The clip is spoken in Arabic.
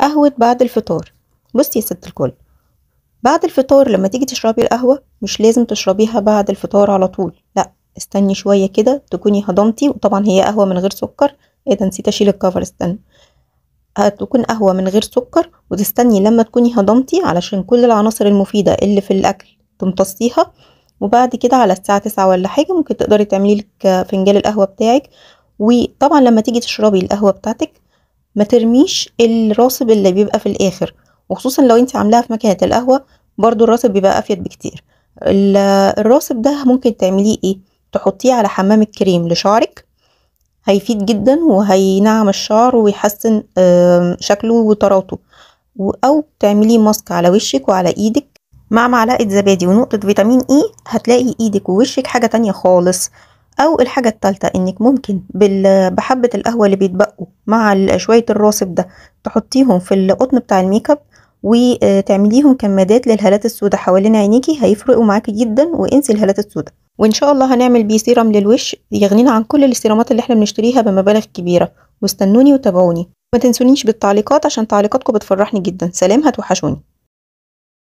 قهوة بعد الفطار بصي يا ست الكل بعد الفطار لما تيجي تشربي القهوة مش لازم تشربيها بعد الفطار على طول لا استني شوية كده تكوني هضمتي وطبعا هي قهوة من غير سكر ايه ده نسيت اشيل الكفر استنى هتكون آه، قهوة من غير سكر وتستني لما تكوني هضمتي علشان كل العناصر المفيدة اللي في الأكل تمتصيها وبعد كده على الساعة تسعة ولا حاجة ممكن تقدري تعملي لك فنجان القهوة بتاعك وطبعا لما تيجي تشربي القهوة بتاعتك ما ترميش الراسب اللي بيبقى في الاخر وخصوصا لو انت عاملاها في مكنه القهوه برضو الراسب بيبقى افيد بكتير الراسب ده ممكن تعمليه ايه تحطيه على حمام الكريم لشعرك هيفيد جدا وهينعم الشعر ويحسن شكله وطراوته او تعمليه ماسك على وشك وعلى ايدك مع معلقه زبادي ونقطه فيتامين اي e، هتلاقي ايدك ووشك حاجه تانية خالص او الحاجة التالتة انك ممكن بحبة القهوة اللي بيتبقوا مع شوية الراسب ده تحطيهم في القطن بتاع الميك اب وتعمليهم آه، كمادات للهالات السوداء حوالين عينيكي هيفرقوا معاكي جدا وانسي الهالات السوداء وان شاء الله هنعمل بيه سيرم للوش يغنينا عن كل السيرامات اللي احنا بنشتريها بمبالغ كبيرة واستنوني وتابعوني ما تنسونيش بالتعليقات عشان تعليقاتكم بتفرحني جدا سلام هتوحشوني